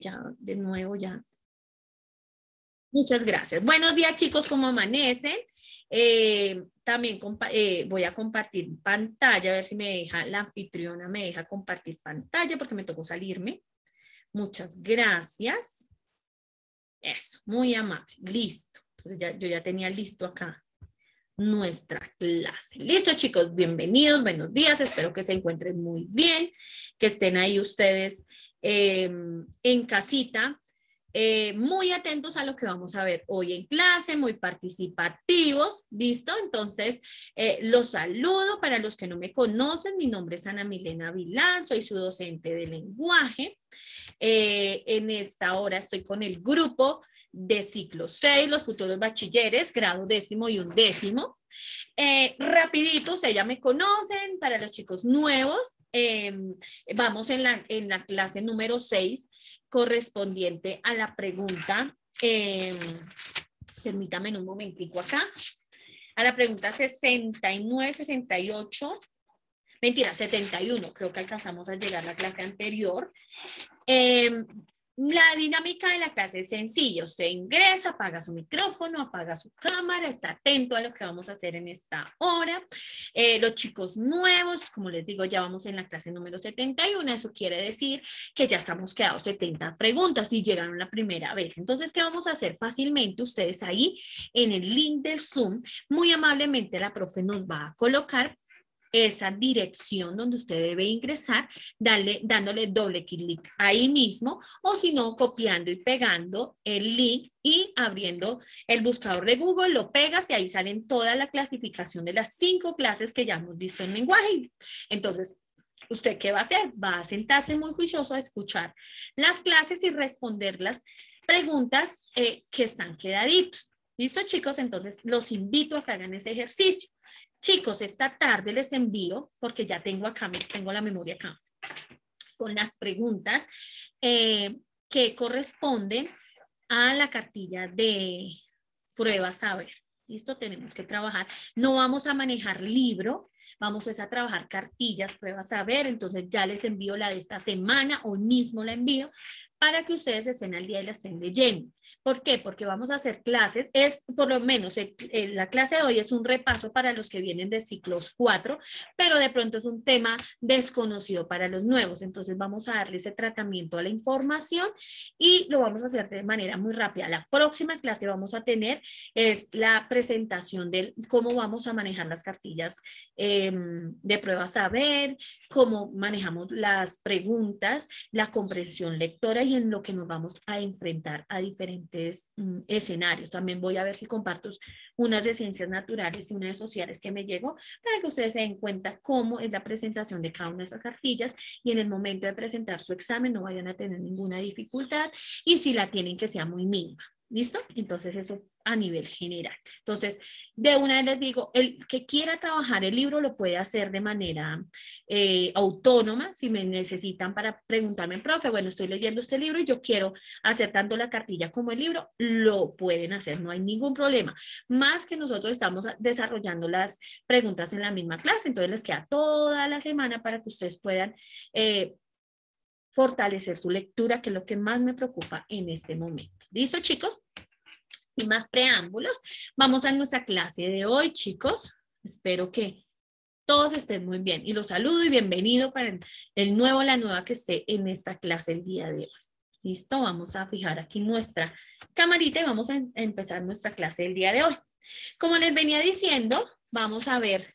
ya de nuevo, ya. Muchas gracias. Buenos días, chicos, ¿cómo amanecen? Eh, también eh, voy a compartir pantalla, a ver si me deja, la anfitriona me deja compartir pantalla porque me tocó salirme. Muchas gracias. Eso, muy amable. Listo. yo ya tenía listo acá nuestra clase. Listo, chicos, bienvenidos, buenos días, espero que se encuentren muy bien, que estén ahí ustedes Em, en casita, eh, muy atentos a lo que vamos a ver hoy en clase, muy participativos, ¿listo? Entonces, eh, los saludo para los que no me conocen, mi nombre es Ana Milena Vilán, soy su docente de lenguaje. Eh, en esta hora estoy con el grupo de ciclo 6, los futuros bachilleres, grado décimo y undécimo. Eh, rapiditos, ya me conocen, para los chicos nuevos, em, vamos en la, clase número 6 correspondiente a la pregunta, em, permítame permítanme un momentico acá, a la pregunta 69, 68, mentira, 71, creo que alcanzamos a llegar a la clase anterior. Em, la dinámica de la clase es sencilla. Usted ingresa, apaga su micrófono, apaga su cámara, está atento a lo que vamos a hacer en esta hora. Eh, los chicos nuevos, como les digo, ya vamos en la clase número 71. Eso quiere decir que ya estamos quedados 70 preguntas y llegaron la primera vez. Entonces, ¿qué vamos a hacer fácilmente? Ustedes ahí en el link del Zoom, muy amablemente la profe nos va a colocar esa dirección donde usted debe ingresar, dándole doble clic ahí mismo o si no, copiando y pegando el link y abriendo el buscador de Google, lo pegas y ahí salen toda la clasificación de las cinco clases que ya hemos visto en lenguaje. Entonces, ¿usted qué va a hacer? Va a sentarse muy juicioso a escuchar las clases y responder las preguntas eh, que están quedaditas. ¿Listo, chicos? Entonces, los invito a que hagan ese ejercicio. Chicos, esta tarde les envío, porque ya tengo acá, tengo la memoria acá, con las preguntas eh, que corresponden a la cartilla de pruebas a ver, Listo, tenemos que trabajar. No vamos a manejar libro, vamos a trabajar cartillas, pruebas a ver, entonces ya les envío la de esta semana, hoy mismo la envío, para que ustedes estén al día y la estén leyendo. ¿Por qué? Porque vamos a hacer clases, es por lo menos la clase de hoy es un repaso para los que vienen de ciclos 4, pero de pronto es un tema desconocido para los nuevos, entonces vamos a darle ese tratamiento a la información y lo vamos a hacer de manera muy rápida. La próxima clase vamos a tener es la presentación de cómo vamos a manejar las cartillas eh, de prueba saber, cómo manejamos las preguntas, la comprensión lectora en lo que nos vamos a enfrentar a diferentes mm, escenarios. También voy a ver si comparto unas de ciencias naturales y unas de sociales que me llegó para que ustedes se den cuenta cómo es la presentación de cada una de esas cartillas y en el momento de presentar su examen no vayan a tener ninguna dificultad y si la tienen que sea muy mínima. ¿Listo? Entonces eso a nivel general. Entonces, de una vez les digo, el que quiera trabajar el libro lo puede hacer de manera eh, autónoma, si me necesitan para preguntarme, en profe, bueno, estoy leyendo este libro y yo quiero hacer tanto la cartilla como el libro, lo pueden hacer, no hay ningún problema. Más que nosotros estamos desarrollando las preguntas en la misma clase, entonces les queda toda la semana para que ustedes puedan... Eh, fortalecer su lectura, que es lo que más me preocupa en este momento. ¿Listo, chicos? Y más preámbulos. Vamos a nuestra clase de hoy, chicos. Espero que todos estén muy bien. Y los saludo y bienvenido para el nuevo, la nueva que esté en esta clase el día de hoy. Listo, vamos a fijar aquí nuestra camarita y vamos a em-, empezar nuestra clase el día de hoy. Como les venía diciendo, vamos a ver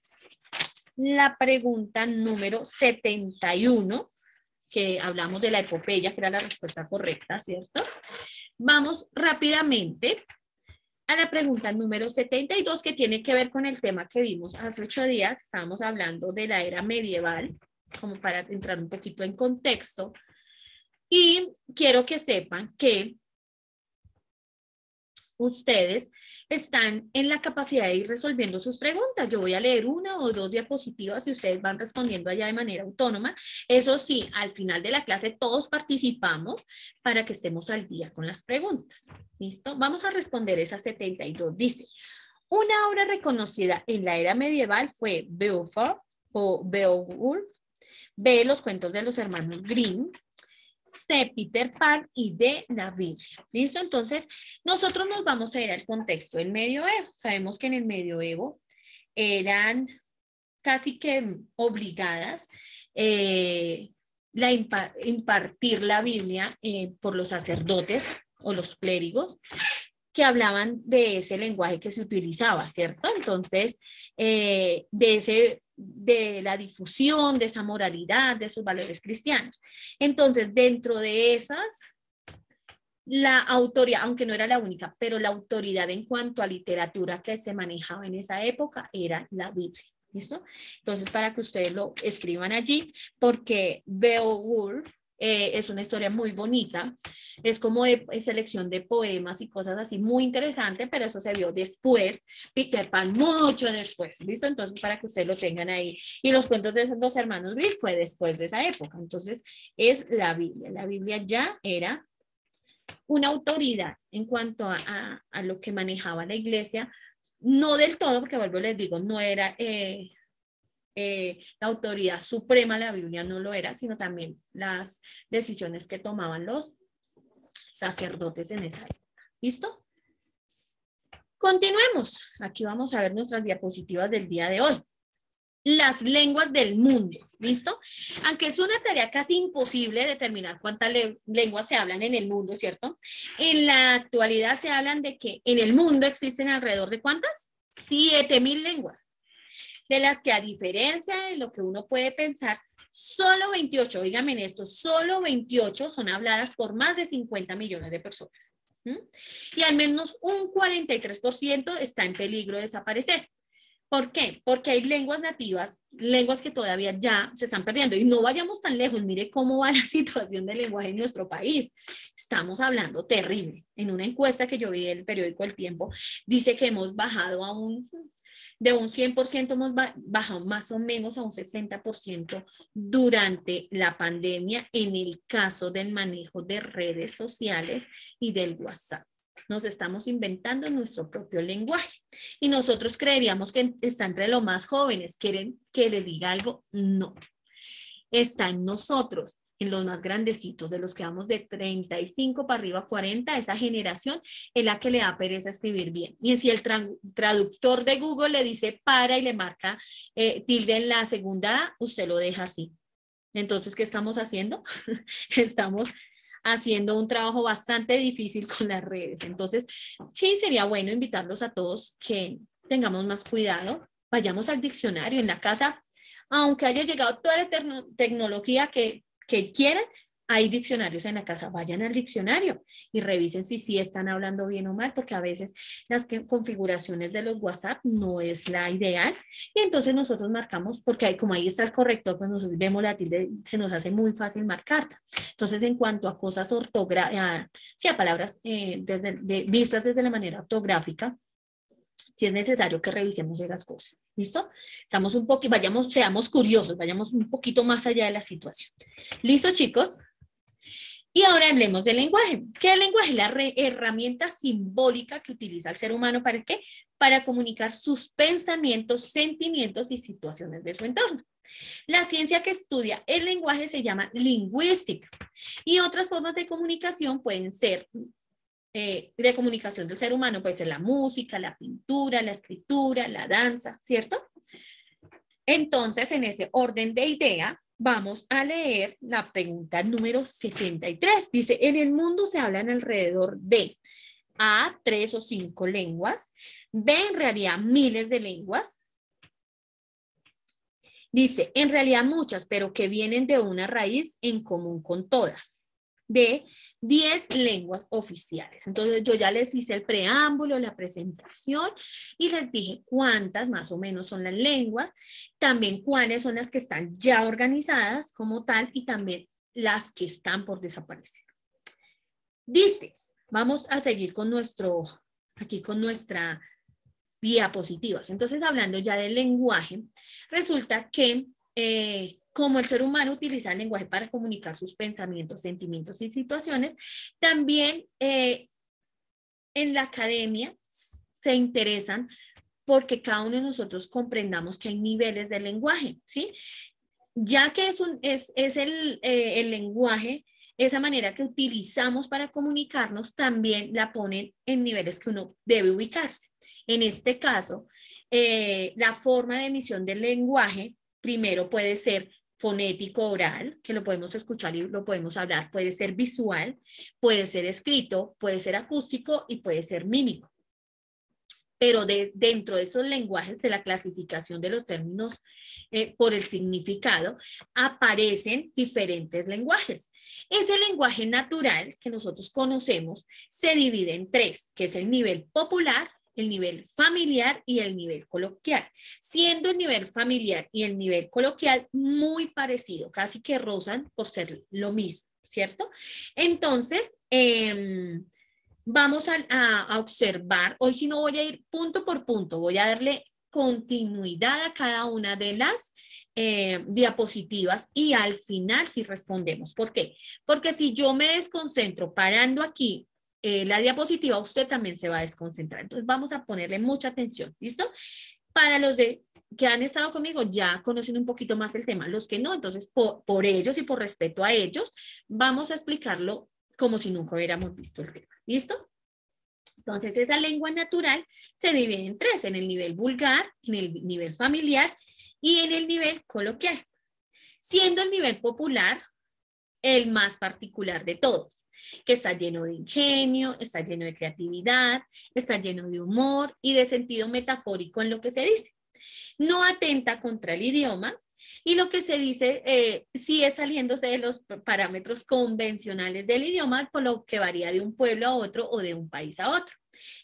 la pregunta número 71, que hablamos de la epopeya, que era la respuesta correcta, ¿cierto? Vamos rápidamente a la pregunta número 72 que tiene que ver con el tema que vimos hace ocho días. Estábamos hablando de la era medieval, como para entrar un poquito en contexto. Y quiero que sepan que ustedes están en la capacidad de ir resolviendo sus preguntas. Yo voy a leer una o dos diapositivas y ustedes van respondiendo allá de manera autónoma. Eso sí, al final de la clase todos participamos para que estemos al día con las preguntas. ¿Listo? Vamos a responder esa 72. Dice, una obra reconocida en la era medieval fue Beowulf o Beowulf. Ve los cuentos de los hermanos Grimm de Peter Pan y de la Biblia. ¿Listo? Entonces, nosotros nos vamos a ir al contexto del medioevo. Sabemos que en el medioevo eran casi que obligadas eh, la impartir la Biblia eh, por los sacerdotes o los clérigos que hablaban de ese lenguaje que se utilizaba, ¿cierto? Entonces, eh, de ese de la difusión de esa moralidad, de esos valores cristianos. Entonces, dentro de esas, la autoridad, aunque no era la única, pero la autoridad en cuanto a literatura que se manejaba en esa época era la Biblia. ¿Listo? Entonces, para que ustedes lo escriban allí, porque Beowulf eh, es una historia muy bonita, es como de, selección de poemas y cosas así, muy interesante, pero eso se vio después, Peter Pan mucho después, ¿listo? Entonces, para que ustedes lo tengan ahí. Y los cuentos de esos dos hermanos Grimm fue después de esa época, entonces es la Biblia, la Biblia ya era una autoridad en cuanto a, lo que manejaba la iglesia, no del todo, porque vuelvo les digo, no era... Eh, eh, la autoridad suprema, la Biblia no lo era, sino también las decisiones que tomaban los sacerdotes en esa época. ¿Listo? Continuemos. Aquí vamos a ver nuestras diapositivas del día de hoy. Las lenguas del mundo, ¿listo? Aunque es una tarea casi imposible determinar cuántas lenguas se hablan en el mundo, ¿cierto? En la actualidad se hablan de que en el mundo existen alrededor de cuántas? mil lenguas de las que a diferencia de lo que uno puede pensar, solo 28, oígame en esto, solo 28 son habladas por más de 50 millones de personas. Y al menos un 43% está en peligro de desaparecer. ¿Por qué? Porque hay lenguas nativas, lenguas que todavía ya se están perdiendo. Y no vayamos tan lejos, mire cómo va la situación del lenguaje en nuestro país. Estamos hablando terrible. En una encuesta que yo vi del periódico El Tiempo, dice que hemos bajado a un de un 100% hemos bajado más o menos a un 60% durante la pandemia en el caso del manejo de redes sociales y del WhatsApp. Nos estamos inventando nuestro propio lenguaje y nosotros creeríamos que está entre los más jóvenes. ¿Quieren que le diga algo? No. Está en nosotros en los más grandecitos, de los que vamos de 35 para arriba, a 40, esa generación es la que le da pereza escribir bien. Y si el traductor de Google le dice para y le marca eh, tilde en la segunda usted lo deja así. Entonces, ¿qué estamos haciendo? estamos haciendo un trabajo bastante difícil con las redes. Entonces, sí, sería bueno invitarlos a todos que tengamos más cuidado, vayamos al diccionario en la casa, aunque haya llegado toda la tecnología que que quieran, hay diccionarios en la casa, vayan al diccionario y revisen si sí están hablando bien o mal, porque a veces las configuraciones de los WhatsApp no es la ideal. Y entonces nosotros marcamos, porque como ahí está el corrector, pues nosotros vemos la tilde, se nos hace muy fácil marcarla. Entonces, en cuanto a cosas ortográficas, sí, a palabras eh, vistas desde la manera ortográfica, si es necesario que revisemos esas cosas. ¿Listo? Seamos un poquito, vayamos, seamos curiosos, vayamos un poquito más allá de la situación. ¿Listo, chicos? Y ahora hablemos del lenguaje. ¿Qué es el lenguaje? La herramienta simbólica que utiliza el ser humano para qué? Para comunicar sus pensamientos, sentimientos y situaciones de su entorno. La ciencia que estudia el lenguaje se llama lingüística y otras formas de comunicación pueden ser eh, de comunicación del ser humano puede ser la música, la pintura, la escritura, la danza, ¿cierto? Entonces, en ese orden de idea, vamos a leer la pregunta número 73. Dice, en el mundo se hablan alrededor de A, tres o cinco lenguas, B, en realidad miles de lenguas. Dice, en realidad muchas, pero que vienen de una raíz en común con todas. D, 10 lenguas oficiales. Entonces yo ya les hice el preámbulo, la presentación y les dije cuántas más o menos son las lenguas, también cuáles son las que están ya organizadas como tal y también las que están por desaparecer. Dice, vamos a seguir con nuestro, aquí con nuestra diapositivas. Entonces, hablando ya del lenguaje, resulta que eh, como el ser humano utiliza el lenguaje para comunicar sus pensamientos, sentimientos y situaciones, también eh, en la academia se interesan porque cada uno de nosotros comprendamos que hay niveles del lenguaje, ¿sí? Ya que es, un, es, eh, el, lenguaje, esa manera que utilizamos para comunicarnos también la ponen en niveles que uno debe ubicarse. En este caso, eh, la forma de emisión del lenguaje primero puede ser fonético oral, que lo podemos escuchar y lo podemos hablar, puede ser visual, puede ser escrito, puede ser acústico y puede ser mímico. Pero dentro de esos lenguajes de la clasificación de los términos eh, por el significado, aparecen diferentes lenguajes. Ese lenguaje natural que nosotros conocemos se divide en tres, que es el nivel popular, el nivel familiar y el nivel coloquial, siendo el nivel familiar y el nivel coloquial muy parecido, casi que rozan por ser lo mismo, ¿cierto? Entonces, em, vamos a, observar, hoy si no voy a ir punto por punto, voy a darle continuidad a cada una de las eh, diapositivas y al final si respondemos. ¿Por qué? Porque si yo me desconcentro parando aquí eh, la diapositiva, usted también se va a desconcentrar. Entonces vamos a ponerle mucha atención, ¿listo? Para los de, que han estado conmigo ya conociendo un poquito más el tema. Los que no, entonces por ellos y por respeto a ellos, vamos a explicarlo como si nunca hubiéramos visto el tema. ¿Listo? Entonces, esa lengua natural se divide en tres, en el nivel vulgar, en el nivel familiar y en el nivel coloquial, siendo el nivel popular el más particular de todos que está lleno de ingenio, está lleno de creatividad, está lleno de humor y de sentido metafórico en lo que se dice. No atenta contra el idioma y lo que se dice eh, sí es saliéndose de los parámetros convencionales del idioma, por lo que varía de un pueblo a otro o de un país a otro.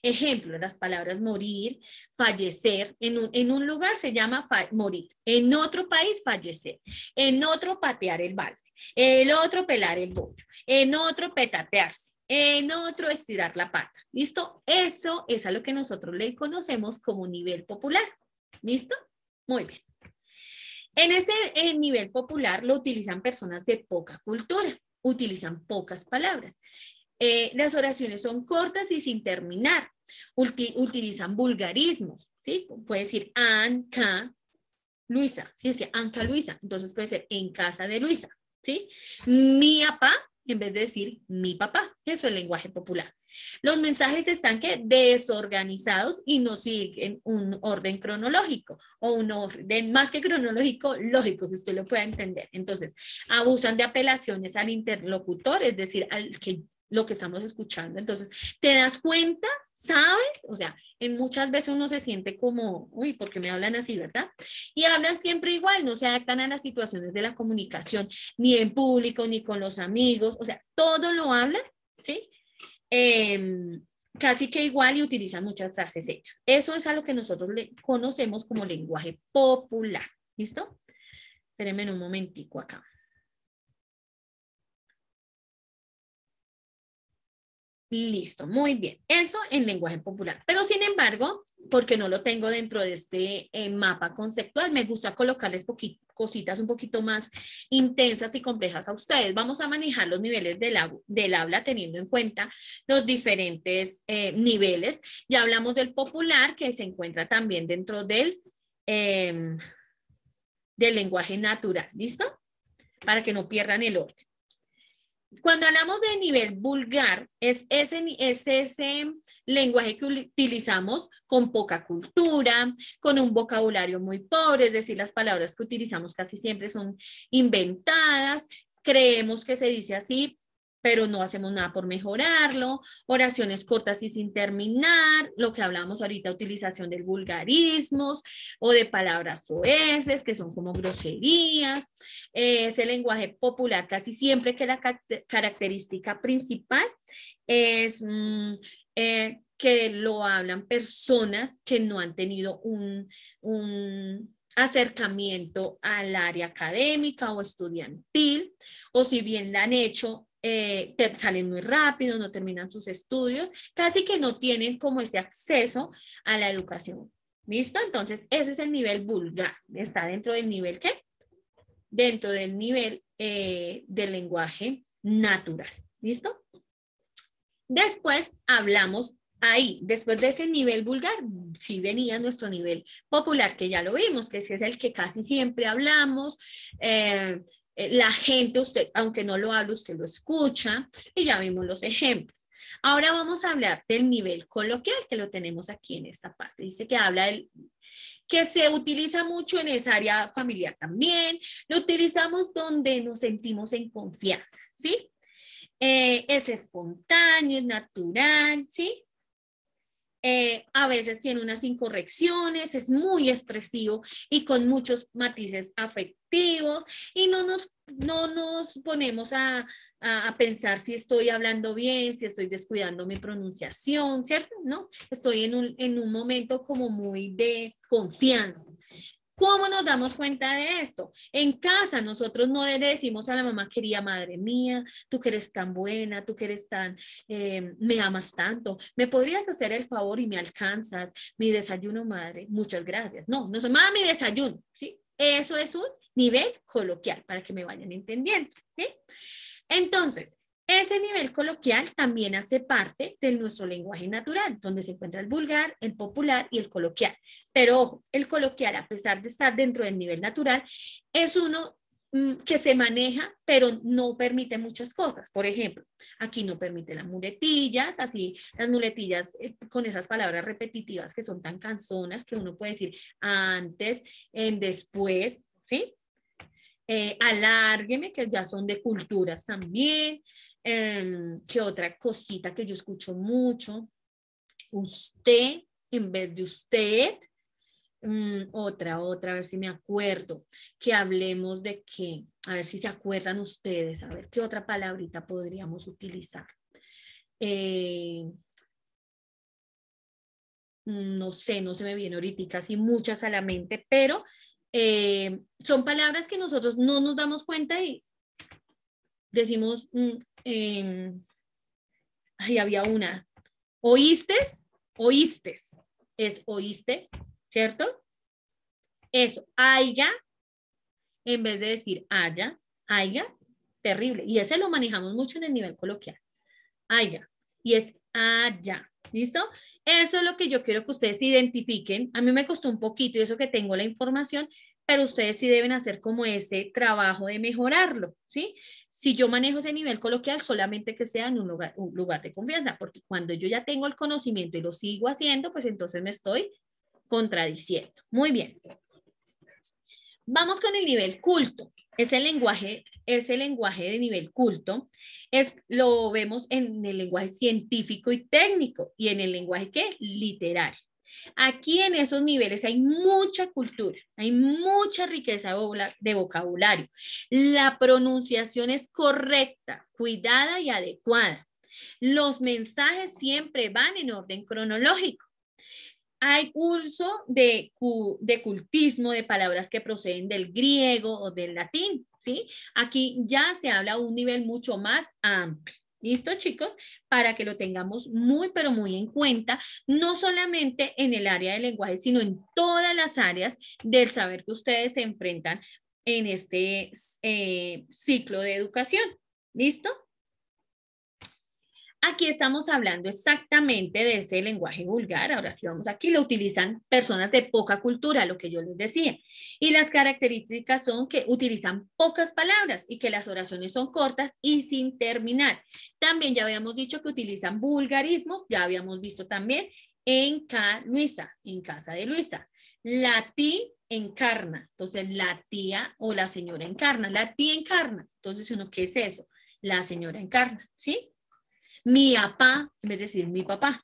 Ejemplo, las palabras morir, fallecer, en un, en un lugar se llama morir, en otro país fallecer, en otro patear el balde el otro pelar el bollo, en otro petatearse, en otro estirar la pata. ¿Listo? Eso es a lo que nosotros le conocemos como nivel popular. ¿Listo? Muy bien. En ese nivel popular lo utilizan personas de poca cultura, utilizan pocas palabras. Eh, las oraciones son cortas y sin terminar. utilizan vulgarismos, ¿sí? Puede decir Anca Luisa, ¿sí? Anca Luisa. Entonces puede ser en casa de Luisa, ¿sí? Mi papá en vez de decir mi papá. Eso es el lenguaje popular. Los mensajes están que desorganizados y no siguen un orden cronológico o un orden más que cronológico, lógico, que usted lo pueda entender. Entonces, abusan de apelaciones al interlocutor, es decir, al que lo que estamos escuchando. Entonces, te das cuenta ¿sabes? O sea, en muchas veces uno se siente como, uy, ¿por qué me hablan así, verdad? Y hablan siempre igual, no se adaptan a las situaciones de la comunicación, ni en público, ni con los amigos, o sea, todo lo hablan, ¿sí? Em, casi que igual y utilizan muchas frases hechas. Eso es algo que nosotros le conocemos como lenguaje popular, ¿listo? Espérenme un momentico acá. Listo, muy bien. Eso en lenguaje popular. Pero sin embargo, porque no lo tengo dentro de este eh, mapa conceptual, me gusta colocarles cositas un poquito más intensas y complejas a ustedes. Vamos a manejar los niveles del, habla teniendo en cuenta los diferentes eh, niveles. Ya hablamos del popular que se encuentra también dentro del, em, del lenguaje natural. ¿Listo? Para que no pierdan el orden cuando hablamos de nivel vulgar, es ese, es ese lenguaje que utilizamos con poca cultura, con un vocabulario muy pobre, es decir, las palabras que utilizamos casi siempre son inventadas, creemos que se dice así pero no hacemos nada por mejorarlo, oraciones cortas y sin terminar, lo que hablamos ahorita, utilización de vulgarismos o de palabras oeses, que son como groserías, eh, ese lenguaje popular casi siempre que la característica principal es mm, eh, que lo hablan personas que no han tenido un, acercamiento al área académica o estudiantil, o si bien la han hecho, eh, salen muy rápido, no terminan sus estudios, casi que no tienen como ese acceso a la educación. ¿Listo? Entonces, ese es el nivel vulgar. Está dentro del nivel qué? Dentro del nivel eh, del lenguaje natural. ¿Listo? Después hablamos ahí, después de ese nivel vulgar, sí venía nuestro nivel popular, que ya lo vimos, que ese es el que casi siempre hablamos, eh, eh, la gente, usted, aunque no lo hable, usted lo escucha y ya vimos los ejemplos. Ahora vamos a hablar del nivel coloquial que lo tenemos aquí en esta parte. Dice que habla del que se utiliza mucho en esa área familiar también, lo utilizamos donde nos sentimos en confianza, ¿sí? Eh, es espontáneo, es natural, ¿sí? Eh, a veces tiene unas incorrecciones, es muy expresivo y con muchos matices afect y no nos, no nos ponemos a, a, pensar si estoy hablando bien, si estoy descuidando mi pronunciación, ¿cierto? No, estoy en un, en un momento como muy de confianza. ¿Cómo nos damos cuenta de esto? En casa nosotros no le decimos a la mamá, querida madre mía, tú que eres tan buena, tú que eres tan, eh, me amas tanto, me podrías hacer el favor y me alcanzas mi desayuno, madre, muchas gracias. No, no soy, mi desayuno, ¿sí? Eso es un nivel coloquial, para que me vayan entendiendo, ¿sí? Entonces, ese nivel coloquial también hace parte de nuestro lenguaje natural, donde se encuentra el vulgar, el popular y el coloquial. Pero ojo, el coloquial, a pesar de estar dentro del nivel natural, es uno mm, que se maneja, pero no permite muchas cosas. Por ejemplo, aquí no permite las muletillas, así las muletillas eh, con esas palabras repetitivas que son tan canzonas que uno puede decir antes, en después, ¿sí? eh, alárgueme, que ya son de culturas también. Eh, ¿Qué otra cosita que yo escucho mucho? Usted en vez de usted. Mm, otra, otra, a ver si me acuerdo. Que hablemos de qué. A ver si se acuerdan ustedes. A ver qué otra palabrita podríamos utilizar. Eh, no sé, no se me viene ahorita casi muchas a la mente, pero eh, son palabras que nosotros no nos damos cuenta y decimos, mm, em, ahí había una, oíste, oíste, es oíste, ¿cierto? Eso, haya, en vez de decir haya, haya, terrible. Y ese lo manejamos mucho en el nivel coloquial. Haya, y es haya, ¿listo? Eso es lo que yo quiero que ustedes identifiquen. A mí me costó un poquito y eso que tengo la información, pero ustedes sí deben hacer como ese trabajo de mejorarlo, ¿sí? Si yo manejo ese nivel coloquial, solamente que sea en un lugar, un lugar de confianza, porque cuando yo ya tengo el conocimiento y lo sigo haciendo, pues entonces me estoy contradiciendo. Muy bien. Vamos con el nivel culto. Ese lenguaje es el lenguaje de nivel culto, es, lo vemos en el lenguaje científico y técnico y en el lenguaje ¿qué? literario. Aquí en esos niveles hay mucha cultura, hay mucha riqueza de vocabulario. La pronunciación es correcta, cuidada y adecuada. Los mensajes siempre van en orden cronológico hay curso de, cultismo de palabras que proceden del griego o del latín, ¿sí? Aquí ya se habla a un nivel mucho más amplio. ¿Listo, chicos? Para que lo tengamos muy, pero muy en cuenta, no solamente en el área del lenguaje, sino en todas las áreas del saber que ustedes se enfrentan en este eh, ciclo de educación. ¿Listo? Aquí estamos hablando exactamente de ese lenguaje vulgar. Ahora sí vamos aquí, lo utilizan personas de poca cultura, lo que yo les decía. Y las características son que utilizan pocas palabras y que las oraciones son cortas y sin terminar. También ya habíamos dicho que utilizan vulgarismos, ya habíamos visto también en Luisa, en casa de Luisa. La ti encarna, entonces la tía o la señora encarna, la tía encarna. Entonces uno, ¿qué es eso? La señora encarna, ¿sí? mi papá, en vez de decir mi papá.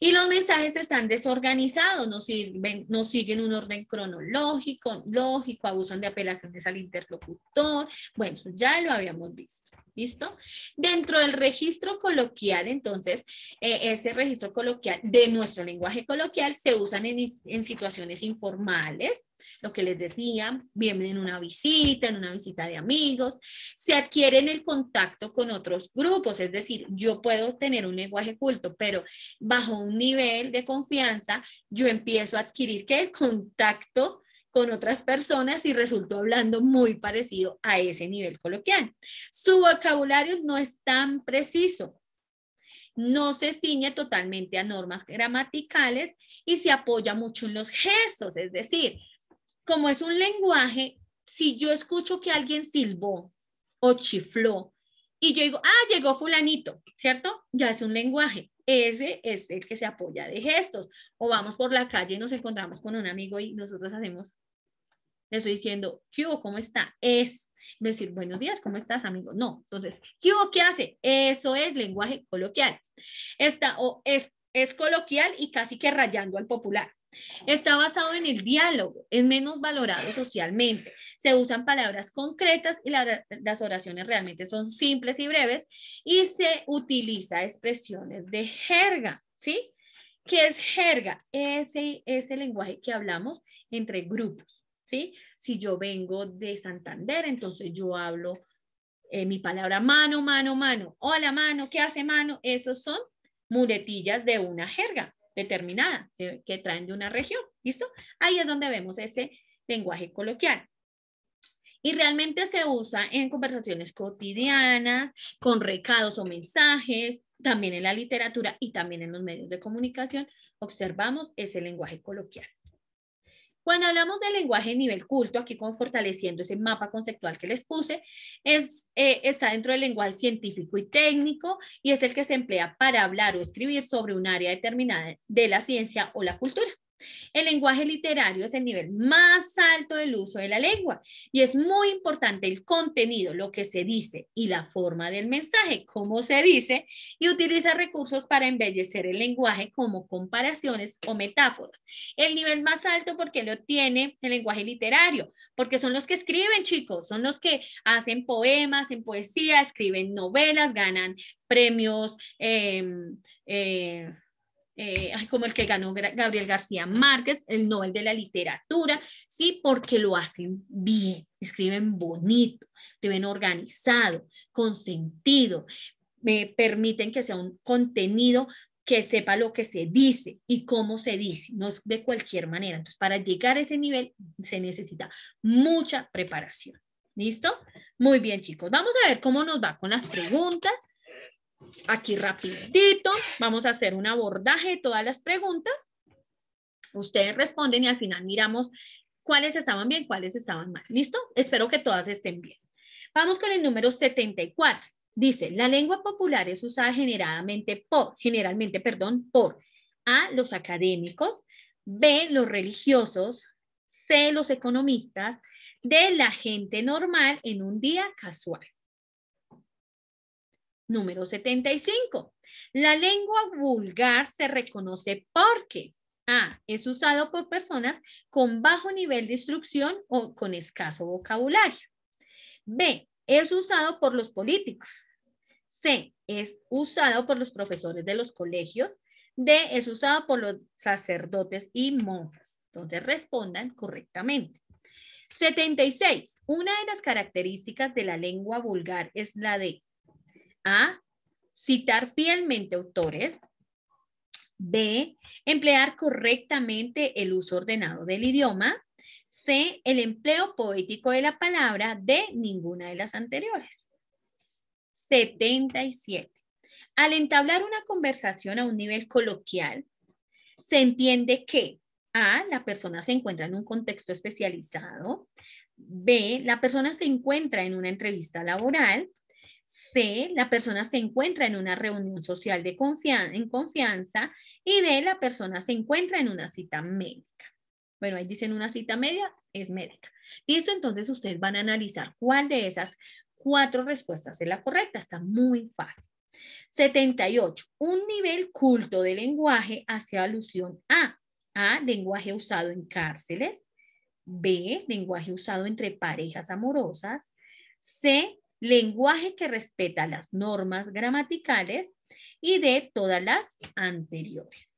Y los mensajes están desorganizados, no, siguen un orden cronológico, lógico, abusan de apelaciones al interlocutor. Bueno, ya lo habíamos visto. ¿Listo? Dentro del registro coloquial, entonces, eh, ese registro coloquial de nuestro lenguaje coloquial se usan en, en, situaciones informales, lo que les decía, vienen en una visita, en una visita de amigos, se adquieren el contacto con otros grupos, es decir, yo puedo tener un lenguaje culto, pero bajo un nivel de confianza, yo empiezo a adquirir que el contacto con otras personas y resultó hablando muy parecido a ese nivel coloquial. Su vocabulario no es tan preciso, no se ciñe totalmente a normas gramaticales y se apoya mucho en los gestos, es decir, como es un lenguaje, si yo escucho que alguien silbó o chifló y yo digo, ah, llegó fulanito, ¿cierto? Ya es un lenguaje ese es el que se apoya de gestos. O vamos por la calle y nos encontramos con un amigo y nosotros hacemos, le estoy diciendo, ¿qué hubo? ¿Cómo está? Es decir, buenos días, ¿cómo estás, amigo? No, entonces, ¿qué hubo? ¿Qué hace? Eso es lenguaje coloquial. Está, o es, es coloquial y casi que rayando al popular. Está basado en el diálogo, es menos valorado socialmente. Se usan palabras concretas y las oraciones realmente son simples y breves y se utiliza expresiones de jerga, ¿sí? ¿Qué es jerga? Ese es el lenguaje que hablamos entre grupos, ¿sí? Si yo vengo de Santander, entonces yo hablo eh, mi palabra mano, mano, mano. Hola, mano, ¿qué hace mano? Esos son muletillas de una jerga determinada que, traen de una región. ¿Listo? Ahí es donde vemos ese lenguaje coloquial. Y realmente se usa en conversaciones cotidianas, con recados o mensajes, también en la literatura y también en los medios de comunicación. Observamos ese lenguaje coloquial. Cuando hablamos del lenguaje nivel culto, aquí con fortaleciendo ese mapa conceptual que les puse, es, eh, está dentro del lenguaje científico y técnico y es el que se emplea para hablar o escribir sobre un área determinada de la ciencia o la cultura. El lenguaje literario es el nivel más alto del uso de la lengua y es muy importante el contenido, lo que se dice y la forma del mensaje, cómo se dice, y utiliza recursos para embellecer el lenguaje como comparaciones o metáforas. El nivel más alto porque lo tiene el lenguaje literario, porque son los que escriben, chicos, son los que hacen poemas, en poesía, escriben novelas, ganan premios. Em, eh, eh, eh, como el que ganó Gabriel García Márquez, el Nobel de la Literatura, ¿sí? Porque lo hacen bien, escriben bonito, escriben organizado, con sentido, me permiten que sea un contenido que sepa lo que se dice y cómo se dice, no es de cualquier manera. Entonces, para llegar a ese nivel se necesita mucha preparación. ¿Listo? Muy bien, chicos. Vamos a ver cómo nos va con las preguntas aquí rapidito, vamos a hacer un abordaje de todas las preguntas. Ustedes responden y al final miramos cuáles estaban bien, cuáles estaban mal. ¿Listo? Espero que todas estén bien. Vamos con el número 74. Dice, la lengua popular es usada generalmente por, generalmente, perdón, por A, los académicos, B, los religiosos, C, los economistas, D, la gente normal en un día casual. Número 75. La lengua vulgar se reconoce porque A. Es usado por personas con bajo nivel de instrucción o con escaso vocabulario. B. Es usado por los políticos. C. Es usado por los profesores de los colegios. D. Es usado por los sacerdotes y monjas. Entonces respondan correctamente. 76. Una de las características de la lengua vulgar es la de a. Citar fielmente autores. B. Emplear correctamente el uso ordenado del idioma. C. El empleo poético de la palabra. de Ninguna de las anteriores. 77. Al entablar una conversación a un nivel coloquial, se entiende que A. La persona se encuentra en un contexto especializado. B. La persona se encuentra en una entrevista laboral. C, la persona se encuentra en una reunión social de en confianza. Y D, la persona se encuentra en una cita médica. Bueno, ahí dicen una cita media, es médica. Listo, entonces ustedes van a analizar cuál de esas cuatro respuestas es la correcta. Está muy fácil. 78. Un nivel culto de lenguaje hace alusión a A. Lenguaje usado en cárceles. B. Lenguaje usado entre parejas amorosas. C lenguaje que respeta las normas gramaticales y de todas las anteriores.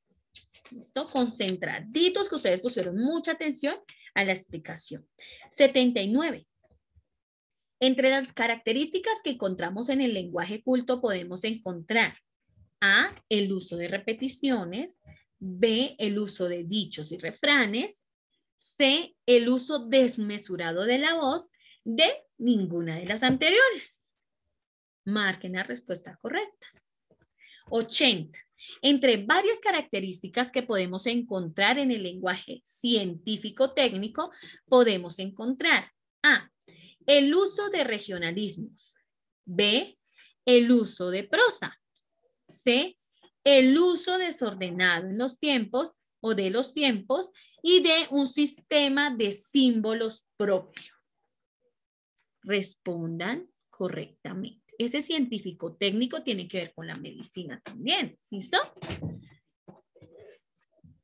¿Listo? Concentraditos que ustedes pusieron mucha atención a la explicación. 79. Entre las características que encontramos en el lenguaje culto podemos encontrar A, el uso de repeticiones, B, el uso de dichos y refranes, C, el uso desmesurado de la voz de ninguna de las anteriores. Marquen la respuesta correcta. 80. Entre varias características que podemos encontrar en el lenguaje científico-técnico, podemos encontrar A. El uso de regionalismos. B. El uso de prosa. C. El uso desordenado en los tiempos o de los tiempos y de un sistema de símbolos propios respondan correctamente. Ese científico técnico tiene que ver con la medicina también, ¿listo?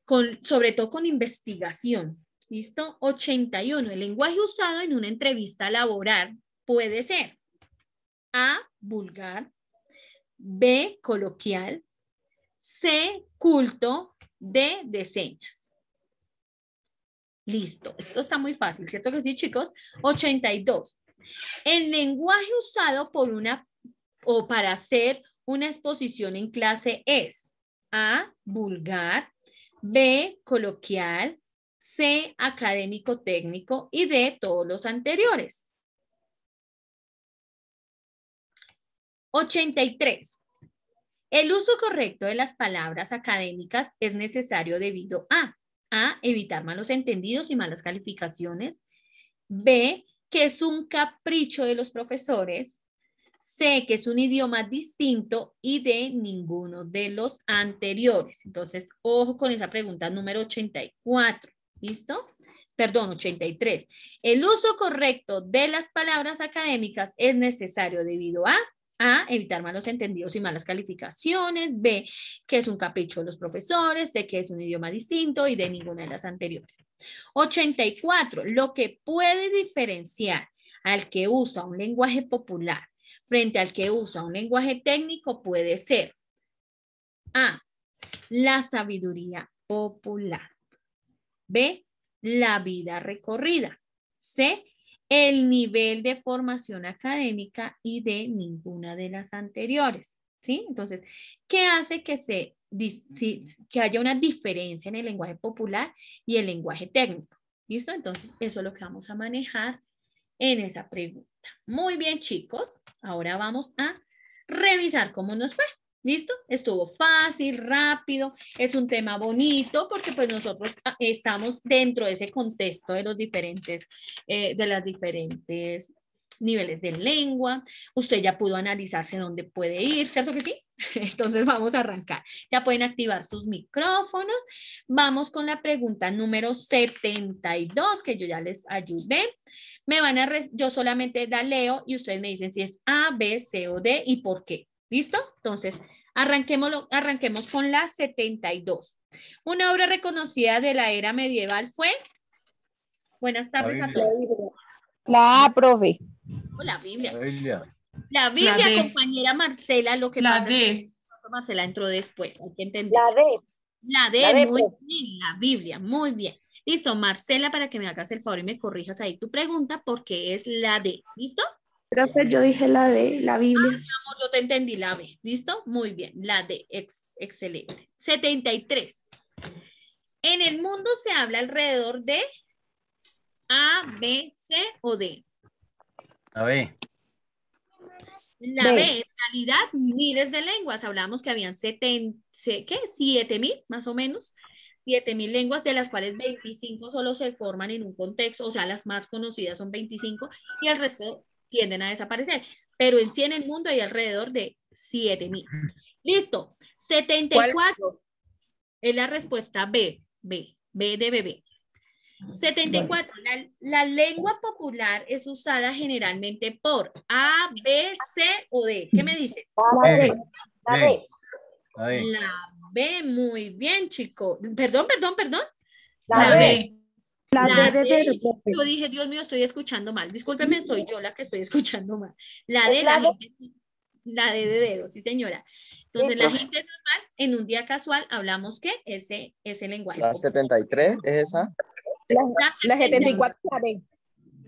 Con, sobre todo con investigación, ¿listo? 81. El lenguaje usado en una entrevista laboral puede ser A, vulgar, B, coloquial, C, culto, D, de señas. Listo, esto está muy fácil, ¿cierto que sí, chicos? 82. El lenguaje usado por una o para hacer una exposición en clase es A, vulgar, B, coloquial, C, académico técnico y D, todos los anteriores. 83. El uso correcto de las palabras académicas es necesario debido a A, evitar malos entendidos y malas calificaciones. B, que es un capricho de los profesores, sé que es un idioma distinto y de ninguno de los anteriores. Entonces, ojo con esa pregunta número 84, ¿listo? Perdón, 83. El uso correcto de las palabras académicas es necesario debido a a, evitar malos entendidos y malas calificaciones. B, que es un capricho de los profesores. C, que es un idioma distinto y de ninguna de las anteriores. 84. Lo que puede diferenciar al que usa un lenguaje popular frente al que usa un lenguaje técnico puede ser A, la sabiduría popular. B, la vida recorrida. C, el nivel de formación académica y de ninguna de las anteriores. ¿sí? Entonces, ¿qué hace que, se, que haya una diferencia en el lenguaje popular y el lenguaje técnico? ¿Listo? Entonces, eso es lo que vamos a manejar en esa pregunta. Muy bien, chicos. Ahora vamos a revisar cómo nos fue. ¿Listo? Estuvo fácil, rápido, es un tema bonito porque pues nosotros ah, estamos dentro de ese contexto de los diferentes, eh, de las diferentes niveles de lengua. Usted ya pudo analizarse dónde puede ir, ¿cierto que sí? Entonces vamos a arrancar. Ya pueden activar sus micrófonos. Vamos con la pregunta número 72 que yo ya les ayudé. Me van a, yo solamente la leo y ustedes me dicen si es A, B, C o D y por qué. ¿Listo? Entonces, arranquemos con la 72. Una obra reconocida de la era medieval fue... Buenas tardes a todos. La profe. Oh, la Biblia. La Biblia, compañera Marcela, lo que la pasa Es que Marcela entró después, hay que entender. La D. La D, muy bien, la Biblia, muy bien. Listo, Marcela, para que me hagas el favor y me corrijas ahí tu pregunta, porque es la D. ¿Listo? yo dije la de la ah, Biblia. yo te entendí la B. ¿Listo? Muy bien, la D. excelente. 73. En el mundo se habla alrededor de A, B, C o D. La B. La B. en realidad, miles de lenguas. Hablamos que habían 70, ¿qué? 7 mil, más o menos. 7000 mil lenguas, de las cuales 25 solo se forman en un contexto, o sea, las más conocidas son 25 y el resto tienden a desaparecer, pero en 100 en el mundo hay alrededor de 7.000. Listo, 74 es? la respuesta B, B, B de bebé. 74. La, lengua popular es usada generalmente por A, B, C o D. ¿Qué me dice? La B. La B. La B, muy bien, chico. Perdón, perdón, perdón. La, B. La, D, Yo dije, Dios mío, estoy escuchando mal. Discúlpeme, soy yo la que estoy escuchando mal. La de la, la de dedo, sí señora. Entonces, la gente normal, en un día casual, hablamos que ese es el lenguaje. La 73 es esa. La, la, 74 es la B.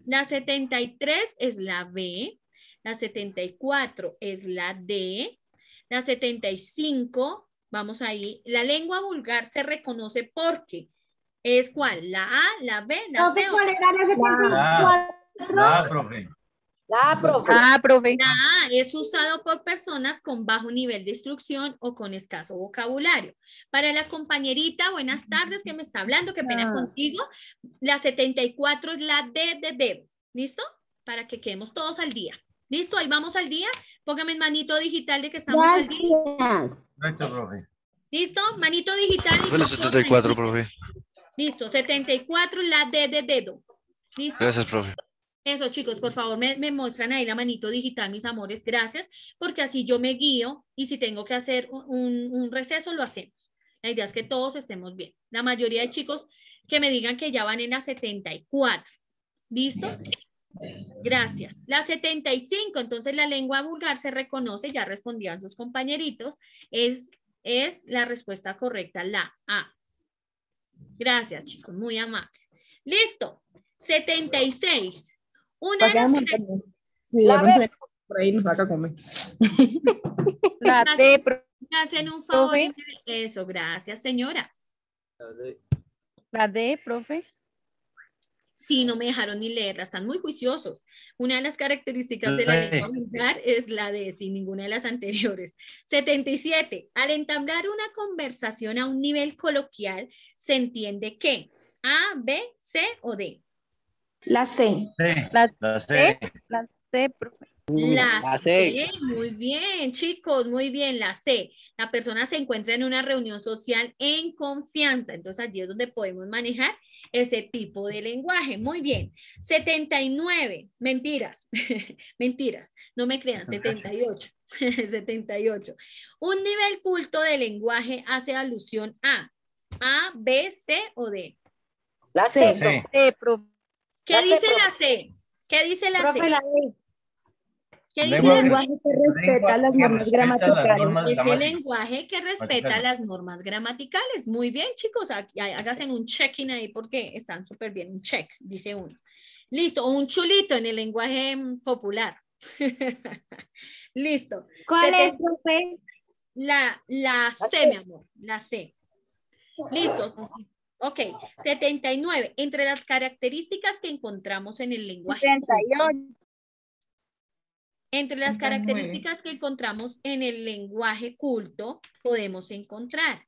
La 73 es la B. La 74 es la D. La 75, vamos ahí. La lengua vulgar se reconoce porque ¿Es cuál? ¿La A, la B, la no Sé cuál era la, la, la, profe. La, profe. La, profe. La A es usado por personas con bajo nivel de instrucción o con escaso vocabulario. Para la compañerita, buenas tardes, que me está hablando, qué pena ah. contigo. La 74 es la D de D. ¿Listo? Para que quedemos todos al día. ¿Listo? Ahí vamos al día. Póngame el manito digital de que estamos al día. profe. ¿Listo? Manito digital. ¿Listo? La 74, profe. Listo, 74, la D de dedo. ¿Listo? Gracias, profe. Eso, chicos, por favor, me, muestran ahí la manito digital, mis amores, gracias, porque así yo me guío y si tengo que hacer un, receso, lo hacemos. La idea es que todos estemos bien. La mayoría de chicos que me digan que ya van en la 74. ¿Listo? Gracias. La 75, entonces la lengua vulgar se reconoce, ya respondían sus compañeritos, es, es la respuesta correcta, la A. Gracias, chicos, muy amables. Listo, 76. Una Sí, la de por ahí nos va a comer. La de, me hacen un favor. Eso, gracias, señora. La de, profe. Sí, no me dejaron ni leerla, están muy juiciosos. Una de las características de la lengua vulgar es la de, sin ninguna de las anteriores. 77. Al entablar una conversación a un nivel coloquial, se entiende que A, B, C o D. La C. La C. La C, la C, la C la, C. Muy bien, chicos, muy bien, la C. La persona se encuentra en una reunión social en confianza. Entonces allí es donde podemos manejar ese tipo de lenguaje. Muy bien. 79, mentiras, mentiras, no me crean, 78, 78. Un nivel culto de lenguaje hace alusión a A, B, C o D. La C. ¿Qué dice la C? ¿Qué dice la C? E. ¿Qué dice el lenguaje que respeta las normas gramaticales? Es el lenguaje que respeta las normas gramaticales. Muy bien, chicos, háganse un check ahí porque están súper bien. Un check, dice uno. Listo, un chulito en el lenguaje mm, popular. Listo. ¿Cuál es, profe? La, la C, mi amor, la C. Listo. Ok, 79. Entre las características que encontramos en el lenguaje. 78. Entre las características que encontramos en el lenguaje culto, podemos encontrar.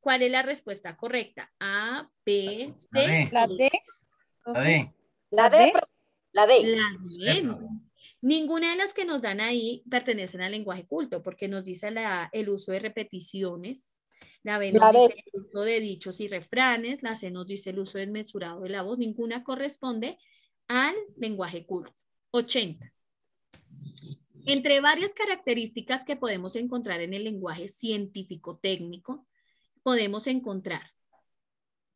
¿Cuál es la respuesta correcta? A, B, C. La D. La D. La D. La D. Ninguna de las que nos dan ahí pertenecen al lenguaje culto, porque nos dice el uso de repeticiones, la B nos dice el uso de dichos y refranes, la C nos dice el uso desmesurado de la voz, ninguna corresponde al lenguaje culto. 80. Entre varias características que podemos encontrar en el lenguaje científico-técnico, podemos encontrar.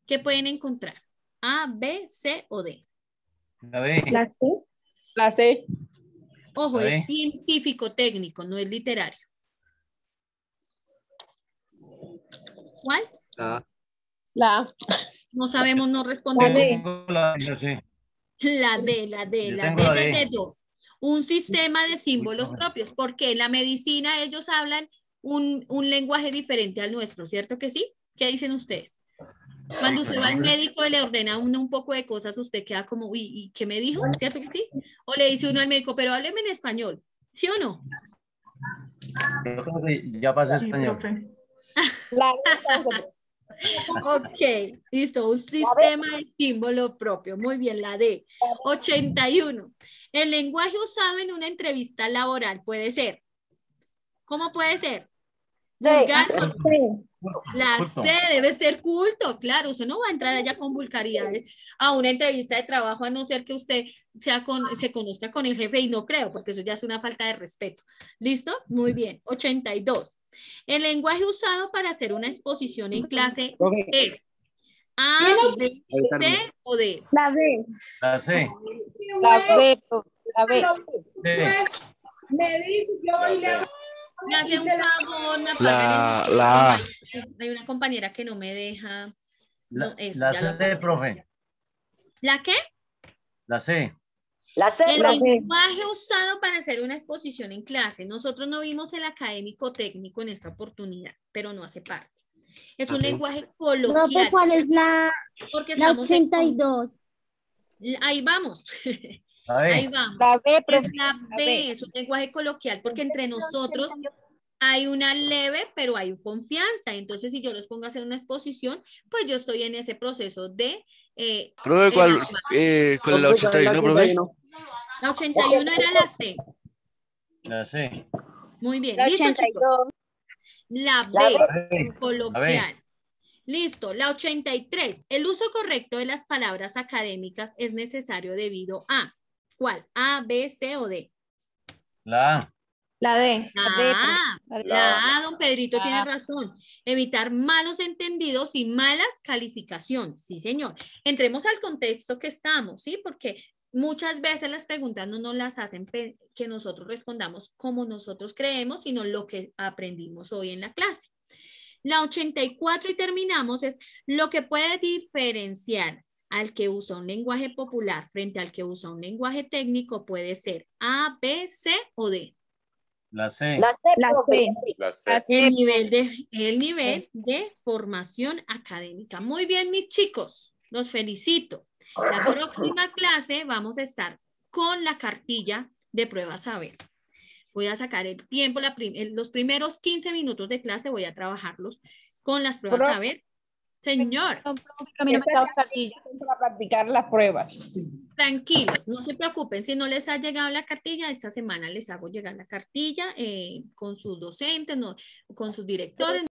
¿Qué pueden encontrar? A, B, C o D. La La C. La C. Ojo, es científico-técnico, no es literario. ¿Cuál? La La No sabemos, no respondemos. La D, la D, la D, la D, la D, un sistema de símbolos propios, porque en la medicina ellos hablan un, lenguaje diferente al nuestro, ¿cierto que sí? ¿Qué dicen ustedes? Cuando usted va al médico y le ordena a uno un poco de cosas, usted queda como, uy, ¿y qué me dijo? ¿Cierto que sí? O le dice uno al médico, pero hábleme en español, ¿sí o no? Yo en ya español. Ok, listo, un sistema de símbolo propio. Muy bien, la D. 81. El lenguaje usado en una entrevista laboral puede ser. ¿Cómo puede ser? la C debe ser culto, claro, usted no va a entrar allá con vulgaridades a una entrevista de trabajo a no ser que usted sea se conozca con el jefe y no creo, porque eso ya es una falta de respeto. ¿Listo? Muy bien. 82. El lenguaje usado para hacer una exposición en clase es A, B, C o D. La B. La C. La B. La B me hace un favor, la, Hay una compañera que no me deja. No, la, C, profe. ¿La qué? La C. La C, el lenguaje usado para hacer una exposición en clase. Nosotros no vimos el académico técnico en esta oportunidad, pero no hace parte. Es un lenguaje coloquial. Profe, ¿cuál es la, Porque la 82? Ahí vamos. Ahí vamos. La B, es un lenguaje coloquial porque entre nosotros hay una leve, pero hay confianza. Entonces, si yo los pongo a hacer una exposición, pues yo estoy en ese proceso de... Eh, profe, eh, eh, ¿cuál, es la 81, profe? La 81 era la C. La C. Muy bien. La 82. La B, la B. coloquial. Listo, la 83. El uso correcto de las palabras académicas es necesario debido a ¿Cuál? ¿A, B, C o D? La A. La D. la, D, la A, don Pedrito tiene razón. Evitar malos entendidos y malas calificaciones. Sí, señor. Entremos al contexto que estamos, ¿sí? Porque muchas veces las preguntas no nos las hacen que nosotros respondamos como nosotros creemos, sino lo que aprendimos hoy en la clase. La 84 y terminamos es lo que puede diferenciar al que usa un lenguaje popular frente al que usa un lenguaje técnico puede ser A, B, C o D. La C. La C. La C. El, nivel de, el nivel de formación académica. Muy bien, mis chicos. Los felicito. La próxima clase vamos a estar con la cartilla de pruebas saber. Voy a sacar el tiempo, la los primeros 15 minutos de clase voy a trabajarlos con las pruebas saber Señor. Para practicar las pruebas. Tranquilos, no se preocupen. Si no les ha llegado la cartilla, esta semana les hago llegar la cartilla eh, con sus docentes, no, con sus directores.